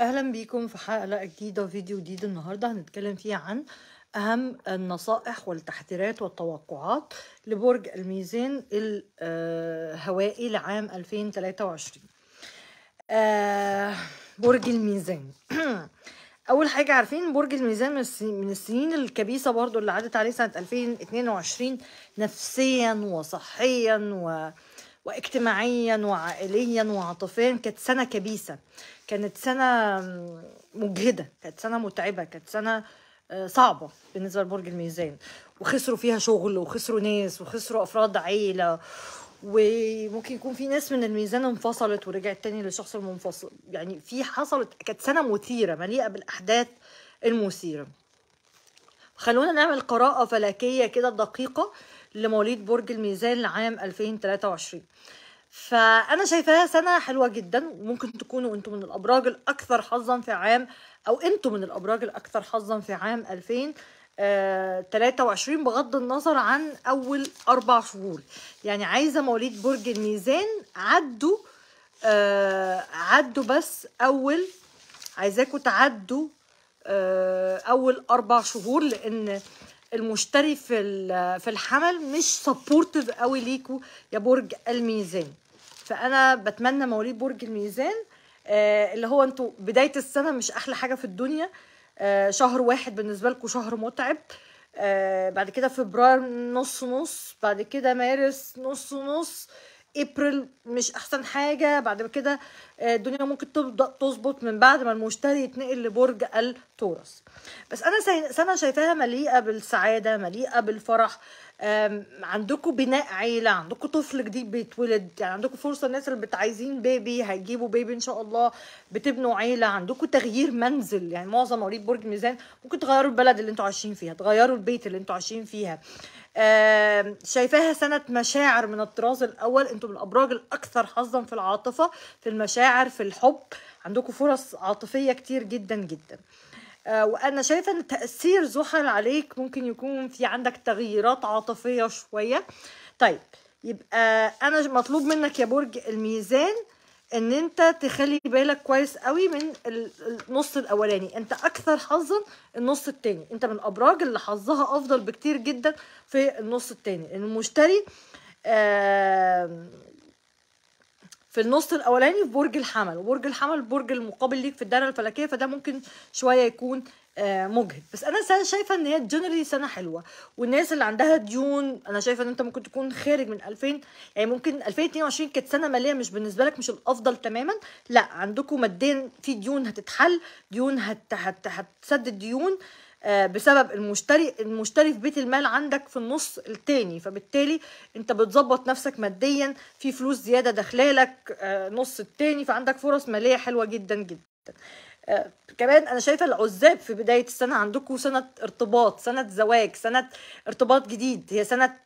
اهلا بيكم في حلقه جديده وفيديو جديد النهارده هنتكلم فيه عن اهم النصائح والتحذيرات والتوقعات لبرج الميزان الهوائي لعام 2023 آه، برج الميزان اول حاجه عارفين برج الميزان من السنين الكبيسه برضو اللي عدت عليه سنه 2022 نفسيا وصحيا و... واجتماعيا وعائليا وعاطفيا كانت سنه كبيسه كانت سنة مجهدة كانت سنة متعبة كانت سنة آه، صعبة بالنسبة لبرج الميزان وخسروا فيها شغل وخسروا ناس وخسروا أفراد عيلة وممكن يكون في ناس من الميزان انفصلت ورجعت تاني للشخص المنفصل يعني في حصلت كانت سنة مثيرة مليئة بالأحداث المثيرة خلونا نعمل قراءة فلكية كده دقيقة لمواليد برج الميزان لعام 2023 فانا شايفاها سنه حلوه جدا وممكن تكونوا انتم من الابراج الاكثر حظا في عام او انتم من الابراج الاكثر حظا في عام 2023 آه، بغض النظر عن اول اربع شهور يعني عايزه مواليد برج الميزان عدوا آه، عدوا بس اول عايزاكم تعدوا آه، اول اربع شهور لان المشتري في في الحمل مش سبورتيف قوي ليكوا يا برج الميزان فانا بتمنى مواليد برج الميزان آه، اللي هو انتوا بدايه السنه مش احلى حاجه في الدنيا آه، شهر واحد بالنسبه لكم شهر متعب آه، بعد كده فبراير نص نص بعد كده مارس نص نص ابريل مش احسن حاجه بعد كده آه، الدنيا ممكن تبدا تظبط من بعد ما المشتري يتنقل لبرج التورس بس انا سنه شايفاها مليئه بالسعاده مليئه بالفرح عندكم بناء عيله عندكم طفل جديد بيتولد يعني عندكم فرصه الناس اللي بتعايزين بيبي هيجيبوا بيبي ان شاء الله بتبنوا عيله عندكم تغيير منزل يعني معظم مواليد برج ميزان ممكن تغيروا البلد اللي انتوا عايشين فيها تغيروا البيت اللي انتوا عايشين فيها شايفاها سنة مشاعر من الطراز الأول انتوا من الأبراج الأكثر حظا في العاطفة في المشاعر في الحب عندكم فرص عاطفية كتير جدا جدا آه، وانا شايفه ان تاثير زحل عليك ممكن يكون في عندك تغييرات عاطفيه شويه طيب يبقى انا مطلوب منك يا برج الميزان ان انت تخلي بالك كويس قوي من النص الاولاني انت اكثر حظا النص الثاني انت من الابراج اللي حظها افضل بكتير جدا في النص الثاني المشتري آه في النص الاولاني في برج الحمل وبرج الحمل برج المقابل ليك في الدايره الفلكيه فده ممكن شويه يكون آه، مجهد بس انا شايفه ان هي جنرالي سنه حلوه والناس اللي عندها ديون انا شايفه ان انت ممكن تكون خارج من 2000 يعني ممكن 2022 كانت سنه ماليه مش بالنسبه لك مش الافضل تماما لا عندكم ماديا في ديون هتتحل ديون هت... هت... هتسدد ديون آه آه، بسبب المشتري المشتري في بيت المال عندك في النص التاني فبالتالي انت بتظبط نفسك ماديا في فلوس زياده داخلالك آه، نص التاني فعندك فرص ماليه حلوه جدا جدا آه، كمان انا شايفه العزاب في بدايه السنه عندكم سنه ارتباط سنه زواج سنه ارتباط جديد هي سنه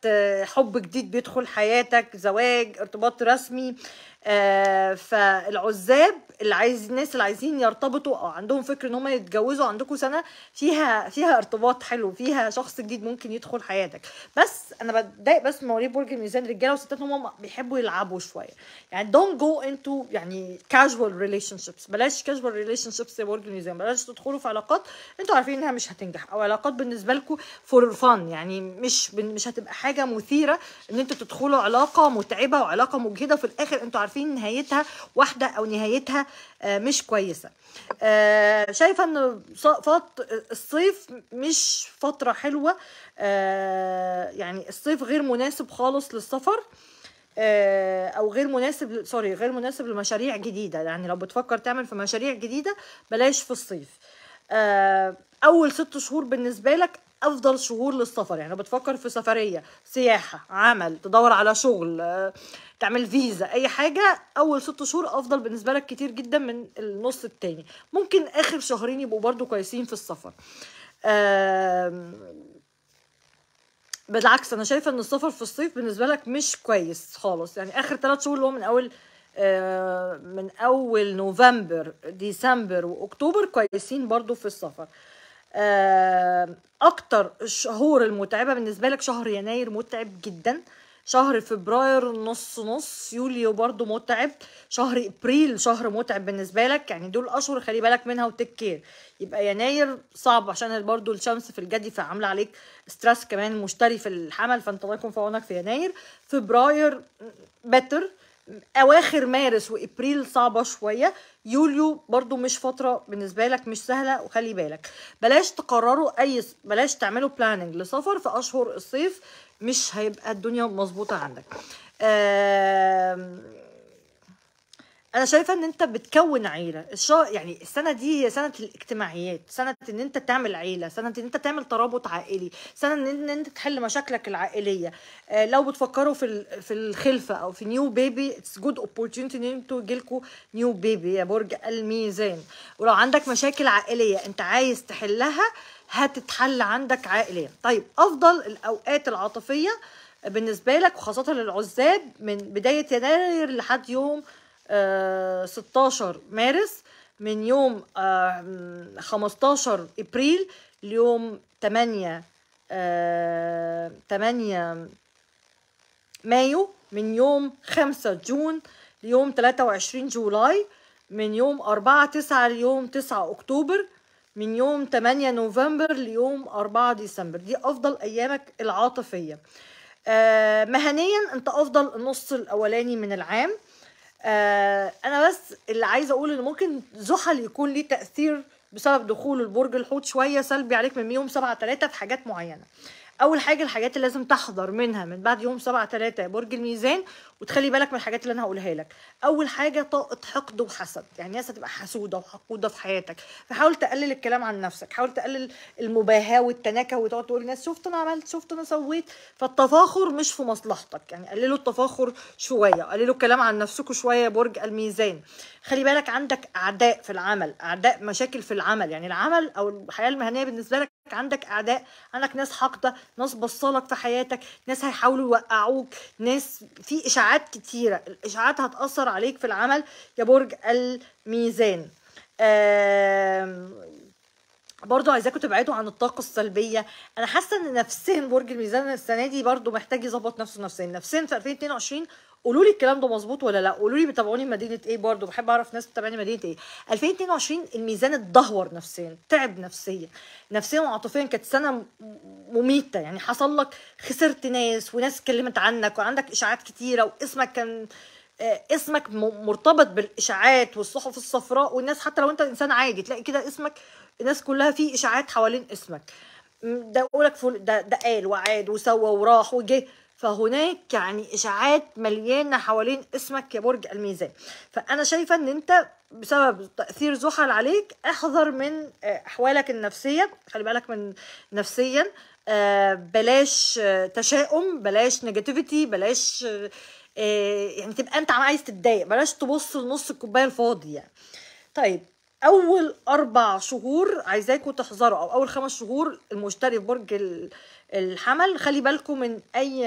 حب جديد بيدخل حياتك زواج ارتباط رسمي آه، فالعزاب اللي عايز الناس اللي عايزين يرتبطوا او عندهم فكر ان هم يتجوزوا عندكم سنه فيها فيها ارتباط حلو فيها شخص جديد ممكن يدخل حياتك بس انا بتضايق بس مواليد برج الميزان رجاله وستات هم بيحبوا يلعبوا شويه يعني دونت جو انتو يعني كاجوال ريليشن شيبس بلاش كاجوال ريليشن شيبس يا برج الميزان بلاش تدخلوا في علاقات انتوا عارفين انها مش هتنجح او علاقات بالنسبه لكم فور فان يعني مش مش هتبقى حاجه مثيره ان انتوا تدخلوا علاقه متعبه وعلاقه مجهده في الاخر انتوا عارفين عارفين نهايتها واحده او نهايتها آه، مش كويسه آه، شايفه ان الصيف مش فتره حلوه آه، يعني الصيف غير مناسب خالص للسفر او غير مناسب سوري غير مناسب لمشاريع جديده يعني لو بتفكر تعمل في مشاريع جديده بلاش في الصيف اول ست شهور بالنسبه لك افضل شهور للسفر يعني بتفكر في سفريه سياحه عمل تدور على شغل آه، تعمل فيزا اي حاجه اول ست شهور افضل بالنسبه لك كتير جدا من النص التاني ممكن اخر شهرين يبقوا برضو كويسين في السفر بالعكس انا شايفه ان السفر في الصيف بالنسبه لك مش كويس خالص يعني اخر ثلاث شهور اللي هو من اول آه، من اول نوفمبر ديسمبر واكتوبر كويسين برضو في السفر آه، اكتر الشهور المتعبه بالنسبه لك شهر يناير متعب جدا شهر فبراير نص نص يوليو برضو متعب شهر ابريل شهر متعب بالنسبه لك يعني دول اشهر خلي بالك منها وتكير يبقى يناير صعب عشان برضو الشمس في الجدي فعامله عليك ستريس كمان مشتري في الحمل فانت الله يكون في عونك في يناير فبراير بتر اواخر مارس وابريل صعبه شويه يوليو برضو مش فتره بالنسبه لك مش سهله وخلي بالك بلاش تقرروا اي بلاش تعملوا بلاننج لسفر في اشهر الصيف مش هيبقى الدنيا مظبوطه عندك آه انا شايفه ان انت بتكون عيله الشا... يعني السنه دي هي سنه الاجتماعيات سنه ان انت تعمل عيله سنه ان انت تعمل ترابط عائلي سنه ان انت تحل مشاكلك العائليه آه لو بتفكروا في ال... في الخلفه او في نيو بيبي اتس جود اوبورتيونتي ان انتوا يجيلكوا نيو بيبي يا برج الميزان ولو عندك مشاكل عائليه انت عايز تحلها هتتحل عندك عائليا طيب افضل الاوقات العاطفيه بالنسبه لك وخاصه للعزاب من بدايه يناير لحد يوم 16 آه، مارس من يوم 15 آه، ابريل ليوم 8 8 آه، مايو من يوم 5 جون ليوم 23 جولاي من يوم 4 9 ليوم 9 اكتوبر من يوم 8 نوفمبر ليوم 4 ديسمبر دي افضل ايامك العاطفيه مهنيا انت افضل النص الاولاني من العام آه، انا بس اللي عايزه اقول ان ممكن زحل يكون ليه تاثير بسبب دخول البرج الحوت شويه سلبي عليك من يوم 7 3 في حاجات معينه اول حاجه الحاجات اللي لازم تحضر منها من بعد يوم 7 3 برج الميزان وتخلي بالك من الحاجات اللي انا هقولها لك اول حاجه طاقه حقد وحسد يعني ناس هتبقى حسوده وحقوده في حياتك فحاول تقلل الكلام عن نفسك حاول تقلل المباهاه والتناكه وتقعد تقول للناس شفت انا عملت شفت انا سويت فالتفاخر مش في مصلحتك يعني قللوا التفاخر شويه قللوا الكلام عن نفسكم شويه يا برج الميزان خلي بالك عندك اعداء في العمل اعداء مشاكل في العمل يعني العمل او الحياه المهنيه بالنسبه لك عندك اعداء عندك ناس حاقده ناس بصالك في حياتك ناس هيحاولوا يوقعوك ناس في اشاعات كتيره الاشاعات هتاثر عليك في العمل يا برج الميزان برضو عايزاكم تبعدوا عن الطاقه السلبيه انا حاسه ان نفسهم برج الميزان السنه دي برضو محتاج يظبط نفسه نفسيا نفسين في 2022 قولوا لي الكلام ده مظبوط ولا لا قولوا لي بتابعوني مدينه ايه برضو بحب اعرف ناس بتتابعني مدينه ايه 2022 الميزان اتدهور نفسيا تعب نفسيا نفسيا وعاطفيا كانت سنه مميته يعني حصل لك خسرت ناس وناس اتكلمت عنك وعندك اشاعات كتيره واسمك كان آه، اسمك مرتبط بالاشاعات والصحف الصفراء والناس حتى لو انت انسان عادي تلاقي كده اسمك الناس كلها في اشاعات حوالين اسمك ده يقولك ده ده قال وعاد وسوى وراح وجه فهناك يعني اشاعات مليانه حوالين اسمك يا برج الميزان فانا شايفه ان انت بسبب تاثير زحل عليك احذر من آه، احوالك النفسيه خلي بالك من نفسيا آه، بلاش آه، تشاؤم بلاش نيجاتيفيتي بلاش يعني تبقى انت عايز تتضايق بلاش تبص لنص الكوبايه الفاضي يعني طيب اول اربع شهور عايزاكم تحذروا او اول خمس شهور المشتري في برج ال... الحمل خلي بالكم من اي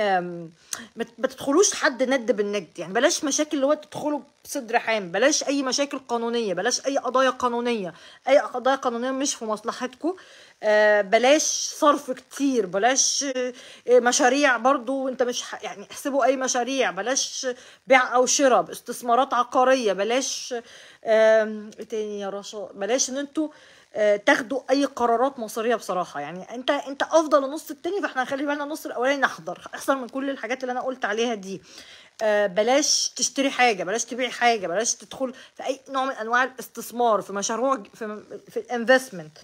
ما تدخلوش حد ند بالند يعني بلاش مشاكل اللي هو تدخلوا بصدر حام بلاش اي مشاكل قانونيه بلاش اي قضايا قانونيه اي قضايا قانونيه مش في مصلحتكم آه، بلاش صرف كتير بلاش آه، مشاريع برضو انت مش يعني احسبوا اي مشاريع بلاش بيع او شراء استثمارات عقاريه بلاش ايه تاني يا رشا بلاش ان انتوا آه، تاخدوا اي قرارات مصيريه بصراحه يعني انت انت افضل النص التاني فاحنا هنخلي بالنا النص الاولاني نحضر احسن من كل الحاجات اللي انا قلت عليها دي آه، بلاش تشتري حاجه بلاش تبيع حاجه بلاش تدخل في اي نوع من انواع الاستثمار في مشروع في, في الانفستمنت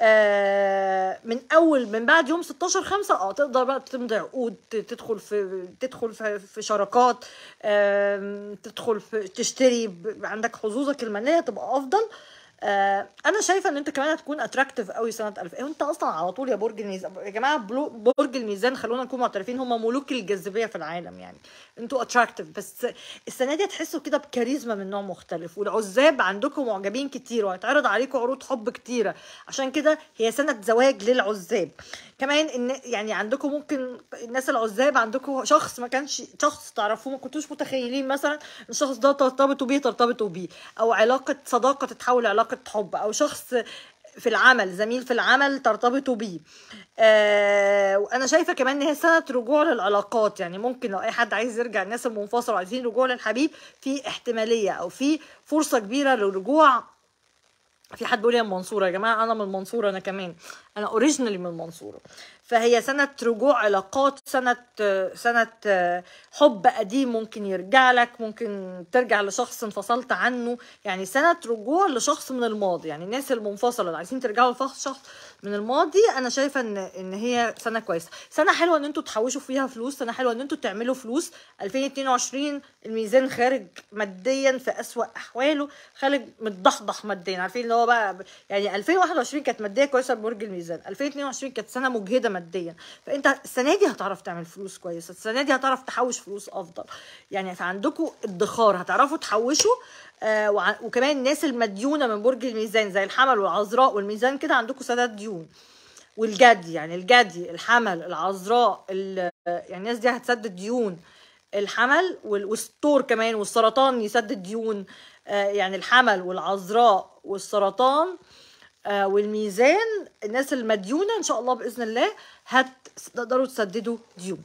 آه، من اول من بعد يوم 16 5 اه تقدر بقى تمضي عقود تدخل في تدخل في, شراكات تدخل في تشتري عندك حظوظك الماليه تبقى افضل آه آه انا شايفه ان انت كمان هتكون اتراكتيف قوي سنه 2000 إيه وانت اصلا على طول يا برج الميزان يا جماعه برج الميزان خلونا نكون معترفين هم ملوك الجاذبيه في العالم يعني انتوا اتراكتيف بس السنه دي هتحسوا كده بكاريزما من نوع مختلف والعزاب عندكم معجبين كتير وهيتعرض عليكم عروض حب كتيره عشان كده هي سنه زواج للعزاب كمان ان يعني عندكم ممكن الناس العزاب عندكم شخص ما كانش شخص تعرفوه ما كنتوش متخيلين مثلا الشخص ده ترتبطوا بيه ترتبطوا بيه او علاقه صداقه تتحول لعلاقه علاقه حب او شخص في العمل زميل في العمل ترتبطوا بيه آه وانا شايفه كمان ان هي سنه رجوع للعلاقات يعني ممكن لو اي حد عايز يرجع الناس المنفصله وعايزين رجوع للحبيب في احتماليه او في فرصه كبيره للرجوع في حد بيقول لي منصورة يا جماعة أنا من المنصورة أنا كمان أنا أوريجينالي من المنصورة فهي سنة رجوع علاقات سنة سنة حب قديم ممكن يرجع لك ممكن ترجع لشخص انفصلت عنه يعني سنة رجوع لشخص من الماضي يعني الناس المنفصلة اللي عايزين ترجعوا لشخص من الماضي أنا شايفة إن إن هي سنة كويسة سنة حلوة إن أنتوا تحوشوا فيها فلوس سنة حلوة إن أنتوا تعملوا فلوس 2022 الميزان خارج ماديا في أسوأ أحواله خارج متضحضح ماديا عارفين هو بقى يعني 2021 كانت ماديه كويسه برج الميزان 2022 كانت سنه مجهده ماديا فانت السنه دي هتعرف تعمل فلوس كويسه السنه دي هتعرف تحوش فلوس افضل يعني فعندكم ادخار هتعرفوا تحوشوا آه وكمان الناس المديونه من برج الميزان زي الحمل والعذراء والميزان كده عندكم سداد ديون والجدي يعني الجدي الحمل العذراء يعني الناس دي هتسدد ديون الحمل والستور كمان والسرطان يسدد ديون آه، يعني الحمل والعذراء والسرطان آه، والميزان الناس المديونه ان شاء الله باذن الله هتقدروا تسددوا ديون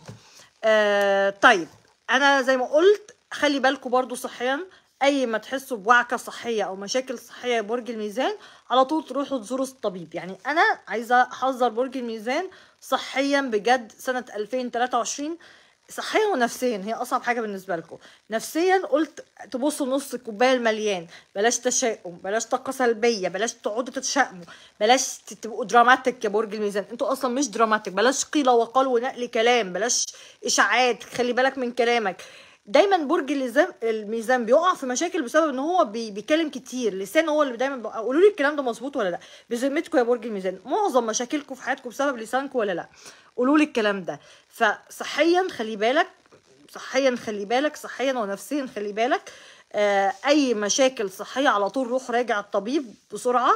آه، طيب انا زي ما قلت خلي بالكم برضو صحيا اي ما تحسوا بوعكه صحيه او مشاكل صحيه برج الميزان على طول تروحوا تزوروا الطبيب يعني انا عايزه احذر برج الميزان صحيا بجد سنه 2023 صحيا ونفسيا هي اصعب حاجه بالنسبه لكم نفسيا قلت تبصوا نص الكوبايه المليان بلاش تشاؤم بلاش طاقه سلبيه بلاش تقعدوا تتشائموا بلاش تبقوا دراماتيك يا برج الميزان انتوا اصلا مش دراماتيك بلاش قيل وقال ونقل كلام بلاش اشاعات خلي بالك من كلامك دايما برج الميزان بيقع في مشاكل بسبب ان هو بيتكلم كتير لسانه هو اللي دايما قولوا لي الكلام ده مظبوط ولا لا بذمتكم يا برج الميزان معظم مشاكلكم في حياتكم بسبب لسانكم ولا لا قولوا لي الكلام ده فصحيا خلي بالك صحيا خلي بالك صحيا ونفسيا خلي بالك آه، اي مشاكل صحيه على طول روح راجع الطبيب بسرعه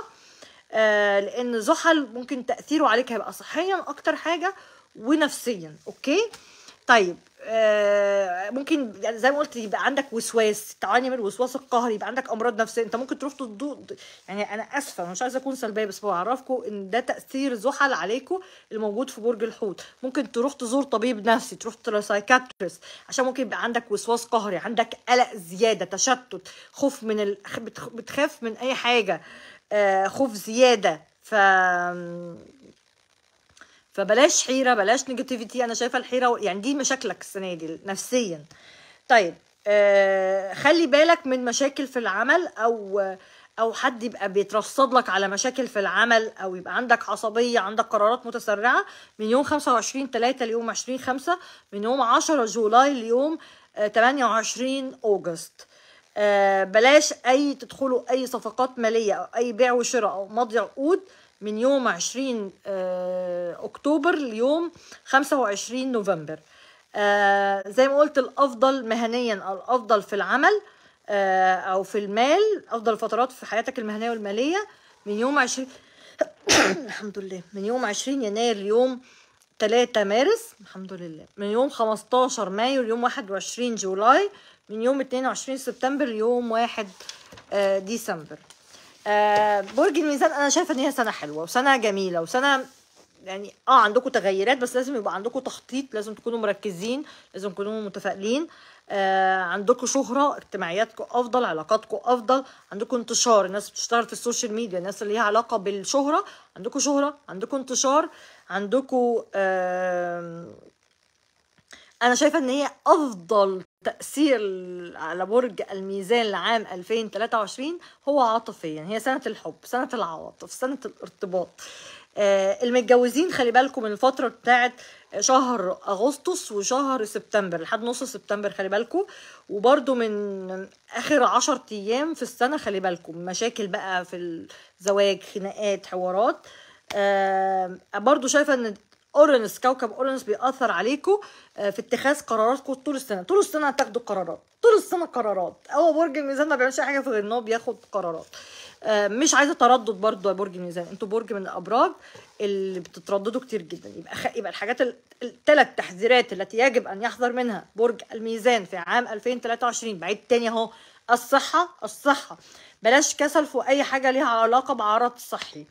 آه، لان زحل ممكن تاثيره عليك هيبقى صحيا اكتر حاجه ونفسيا اوكي طيب آه، ممكن زي ما قلت يبقى عندك وسواس تعاني من الوسواس القهري يبقى عندك امراض نفسيه انت ممكن تروح تضو يعني انا اسفه مش عايزه اكون سلبيه بس بعرفكم ان ده تاثير زحل عليكم الموجود في برج الحوت ممكن تروح تزور طبيب نفسي تروح سايكاتريست عشان ممكن يبقى عندك وسواس قهري عندك قلق زياده تشتت خوف من ال... بتخاف من اي حاجه آه، خوف زياده ف فبلاش حيره بلاش نيجاتيفيتي انا شايفه الحيره يعني دي مشاكلك السنه دي نفسيا طيب آه خلي بالك من مشاكل في العمل او او حد يبقى بيترصد لك على مشاكل في العمل او يبقى عندك عصبيه عندك قرارات متسرعه من يوم 25 3 ليوم 20 5 من يوم 10 جولاي ليوم 28 آه، اوجست آه بلاش اي تدخلوا اي صفقات ماليه او اي بيع وشراء او مضي عقود آه من يوم 20 آه، اكتوبر ليوم 25 نوفمبر آه، زي ما قلت الافضل مهنيا الافضل في العمل آه، او في المال افضل فترات في حياتك المهنيه والماليه من يوم 20 الحمد لله من يوم 20 يناير ليوم 3 مارس الحمد لله من يوم 15 مايو ليوم 21 جولاي من يوم 22 سبتمبر ليوم 1 ديسمبر آه، برج الميزان انا شايفه ان هي سنه حلوه وسنه جميله وسنه يعني اه عندكم تغيرات بس لازم يبقى عندكم تخطيط لازم تكونوا مركزين لازم تكونوا متفائلين آه عندكم شهرة اجتماعياتكم أفضل علاقاتكم أفضل عندكم انتشار الناس بتشتغل في السوشيال ميديا الناس اللي ليها علاقة بالشهرة عندكم شهرة عندكم انتشار عندكم آه أنا شايفة إن هي أفضل تأثير على برج الميزان لعام 2023 هو عاطفيا يعني هي سنة الحب سنة العواطف سنة الارتباط آه، المتجوزين خلي بالكم من الفترة بتاعت شهر أغسطس وشهر سبتمبر لحد نص سبتمبر خلي بالكم وبرده من آخر عشر أيام في السنة خلي بالكم مشاكل بقى في الزواج خناقات حوارات آه، برضو شايفة إن اورنس كوكب اورنس بيأثر عليكم آه، في اتخاذ قراراتكم طول السنه طول السنه هتاخدوا قرارات طول السنه قرارات هو برج الميزان ما بيعملش حاجه غير ان هو بياخد قرارات آه، مش عايزه تردد برضو يا برج الميزان انتوا برج من الابراج اللي بتترددوا كتير جدا يبقى يبقى الحاجات الثلاث تحذيرات التي يجب ان يحذر منها برج الميزان في عام 2023 بعيد تاني اهو الصحه الصحه بلاش كسل في اي حاجه ليها علاقه بعرض صحي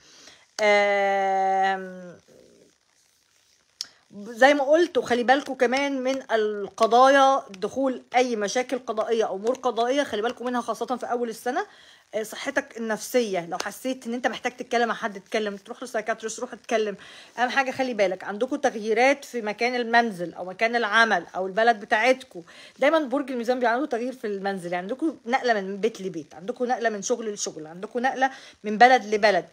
زي ما قلت وخلي بالكم كمان من القضايا دخول اي مشاكل قضائيه او امور قضائيه خلي بالكم منها خاصه في اول السنه آه، صحتك النفسيه لو حسيت ان انت محتاج تتكلم مع حد تتكلم تروح لسايكاتريست روح اتكلم اهم حاجه خلي بالك عندكم تغييرات في مكان المنزل او مكان العمل او البلد بتاعتكم دايما برج الميزان بيعملوا تغيير في المنزل يعني عندكم نقله من بيت لبيت عندكم نقله من شغل لشغل عندكم نقله من بلد لبلد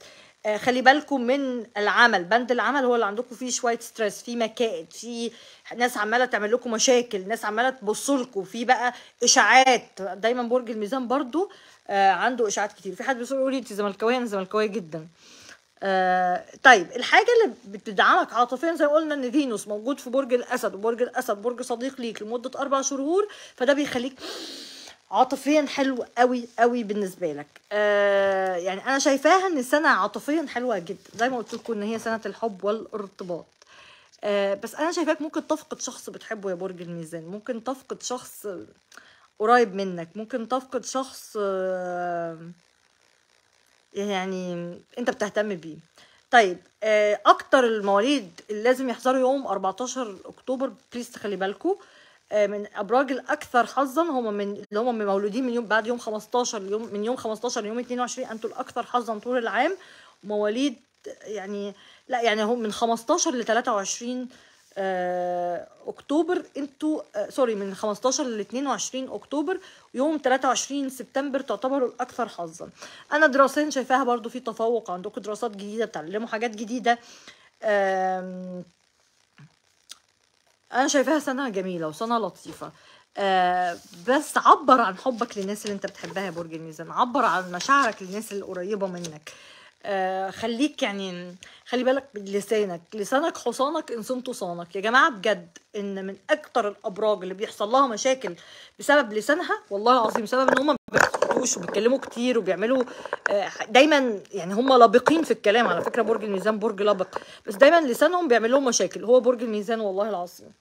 آه، خلي بالكم من العمل بند العمل هو اللي عندكم فيه شويه ستريس فيه مكائد فيه ناس عماله تعمل لكم مشاكل ناس عماله تبص لكم في بقى اشاعات دايما برج الميزان برضو آه عنده اشاعات كتير في حد بيقول لي انت زملكاويه انا زملكاويه جدا آه طيب الحاجه اللي بتدعمك عاطفيا زي ما قلنا ان فينوس موجود في برج الاسد وبرج الاسد برج صديق ليك لمده اربع شهور فده بيخليك عاطفيا حلو قوي قوي بالنسبه لك آه يعني انا شايفاها ان سنه عاطفيا حلوه جدا زي ما قلت لكم ان هي سنه الحب والارتباط آه بس انا شايفاك ممكن تفقد شخص بتحبه يا برج الميزان ممكن تفقد شخص قريب منك ممكن تفقد شخص آه يعني انت بتهتم بيه طيب آه اكتر المواليد اللي لازم يحضروا يوم 14 اكتوبر بليز تخلي بالكم آه، من ابراج الاكثر حظا هم من اللي هم مولودين من يوم بعد يوم 15 يوم من يوم 15 ليوم 22 انتوا الاكثر حظا طول العام مواليد يعني لا يعني هم من 15 ل 23 آه، اكتوبر انتوا آه، سوري من 15 ل 22 اكتوبر يوم 23 سبتمبر تعتبروا الاكثر حظا انا دراسين شايفاها برضو في تفوق عندكم دراسات جديده تعلموا حاجات جديده آه انا شايفاها سنه جميله وسنه لطيفه آه بس عبر عن حبك للناس اللي انت بتحبها يا برج الميزان عبر عن مشاعرك للناس القريبه منك آه خليك يعني خلي بالك بلسانك لسانك حصانك ان صمت صانك يا جماعه بجد ان من اكتر الابراج اللي بيحصل لها مشاكل بسبب لسانها والله العظيم سبب ان هم وحوش وبيتكلموا كتير وبيعملوا آه، دايما يعني هم لابقين في الكلام على فكره برج الميزان برج لبق بس دايما لسانهم بيعمل لهم مشاكل هو برج الميزان والله العظيم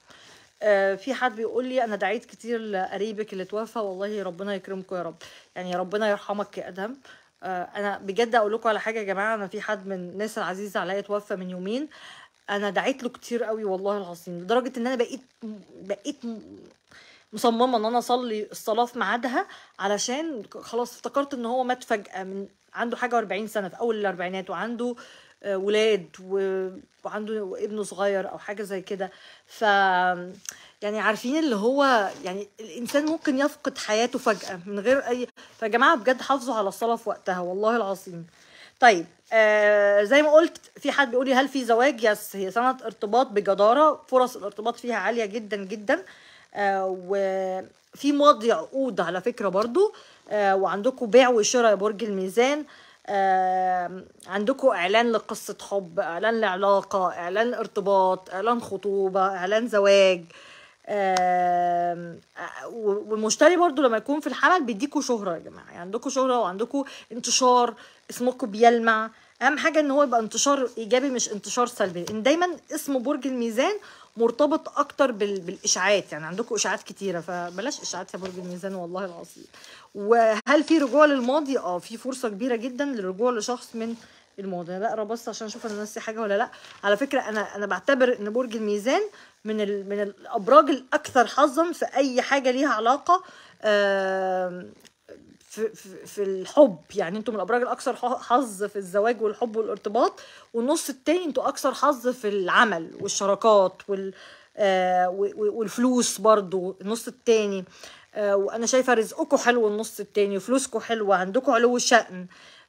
آه، في حد بيقول لي انا دعيت كتير لقريبك اللي توفى والله ربنا يكرمكم يا رب يعني ربنا يرحمك يا ادهم آه، انا بجد اقول لكم على حاجه يا جماعه انا في حد من الناس العزيزه عليا توفى من يومين انا دعيت له كتير قوي والله العظيم لدرجه ان انا بقيت بقيت مصممه ان انا اصلي الصلاه في ميعادها علشان خلاص افتكرت ان هو مات فجاه من عنده حاجه و40 سنه في اول الاربعينات وعنده آه، ولاد وعنده ابنه صغير او حاجه زي كده ف يعني عارفين اللي هو يعني الانسان ممكن يفقد حياته فجاه من غير اي فيا جماعه بجد حافظوا على الصلاه في وقتها والله العظيم طيب آه زي ما قلت في حد بيقول لي هل في زواج يس هي سنه ارتباط بجداره فرص الارتباط فيها عاليه جدا جدا آه، وفي ماضي عقود على فكرة برضو آه، وعندكم بيع وشراء يا برج الميزان آه، عندكم اعلان لقصه حب اعلان لعلاقه اعلان ارتباط اعلان خطوبه اعلان زواج والمشتري برضو لما يكون في الحمل بيديكوا شهره يا جماعه يعني عندكوا شهره وعندكوا انتشار اسمكم بيلمع اهم حاجه ان هو يبقى انتشار ايجابي مش انتشار سلبي ان دايما اسم برج الميزان مرتبط اكتر بالاشاعات يعني عندكم اشاعات كتيره فبلاش اشاعات يا برج الميزان والله العظيم وهل في رجوع للماضي اه في فرصه كبيره جدا للرجوع لشخص من الماضي انا بقرا بس عشان اشوف انا ناسي حاجه ولا لا على فكره انا انا بعتبر ان برج الميزان من ال... من الابراج الاكثر حظا في اي حاجه ليها علاقه في, في, في الحب يعني انتم من الابراج الاكثر حظ في الزواج والحب والارتباط والنص التاني انتم اكثر حظ في العمل والشراكات وال آه والفلوس برضو النص التاني آه وانا شايفه رزقكم حلو النص التاني وفلوسكم حلوه عندكم علو شأن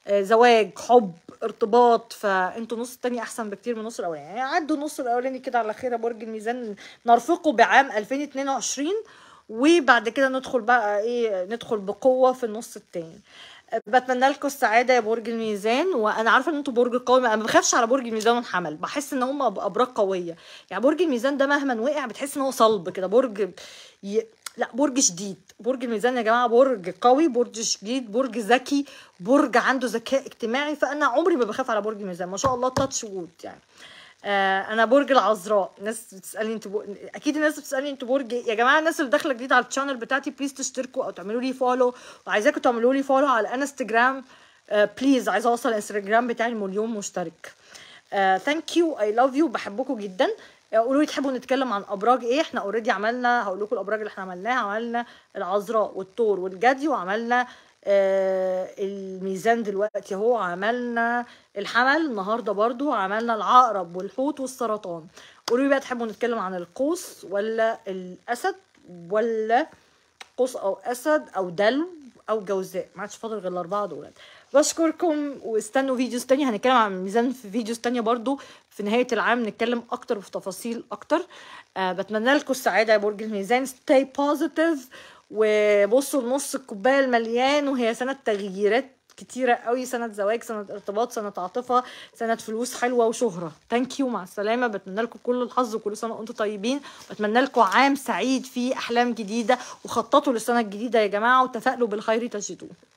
آه زواج حب ارتباط فانتوا النص التاني احسن بكتير من النص الاولاني يعني عدوا النص الاولاني كده على خير يا برج الميزان نرفقه بعام 2022 وبعد كده ندخل بقى ايه ندخل بقوه في النص التاني بتمنى لكم السعاده يا برج الميزان وانا عارفه ان انتوا برج قوي انا ما بخافش على برج الميزان والحمل بحس ان هم ابراج قويه يعني برج الميزان ده مهما وقع بتحس ان هو صلب كده برج ي... لا برج شديد برج الميزان يا جماعه برج قوي برج شديد برج ذكي برج عنده ذكاء اجتماعي فانا عمري ما بخاف على برج الميزان ما شاء الله تاتش وود يعني آه، انا برج العذراء ناس بتسالني انتوا بو... اكيد الناس بتسالني انتوا برج إيه؟ يا جماعه الناس اللي داخله جديد على الشانل بتاعتي بليز تشتركوا او تعملوا لي فولو وعايزاكم تعملوا لي فولو على انستجرام آه، بليز عايزه اوصل الانستجرام بتاعي لمليون مشترك ثانك يو اي لاف يو بحبكم جدا آه، قولوا لي تحبوا نتكلم عن ابراج ايه احنا اوريدي عملنا هقول لكم الابراج اللي احنا عملناها عملنا العذراء والثور والجدي وعملنا آه، الميزان دلوقتي اهو عملنا الحمل النهارده برضو عملنا العقرب والحوت والسرطان قولوا لي بقى تحبوا نتكلم عن القوس ولا الاسد ولا قوس او اسد او دلو او جوزاء ما عادش فاضل غير الاربعه دول بشكركم واستنوا فيديوز تانية هنتكلم عن الميزان في فيديوز تانية برضو في نهاية العام نتكلم أكتر وفي تفاصيل أكتر آه بتمنى لكم السعادة يا برج الميزان stay positive وبصوا النص الكوبايه المليان وهي سنه تغييرات كتيرة قوي سنة زواج سنة ارتباط سنة عاطفة سنة فلوس حلوة وشهرة ثانك يو مع السلامة بتمنى لكم كل الحظ وكل سنة وانتم طيبين بتمنى لكم عام سعيد فيه أحلام جديدة وخططوا للسنة الجديدة يا جماعة وتفائلوا بالخير تجدوه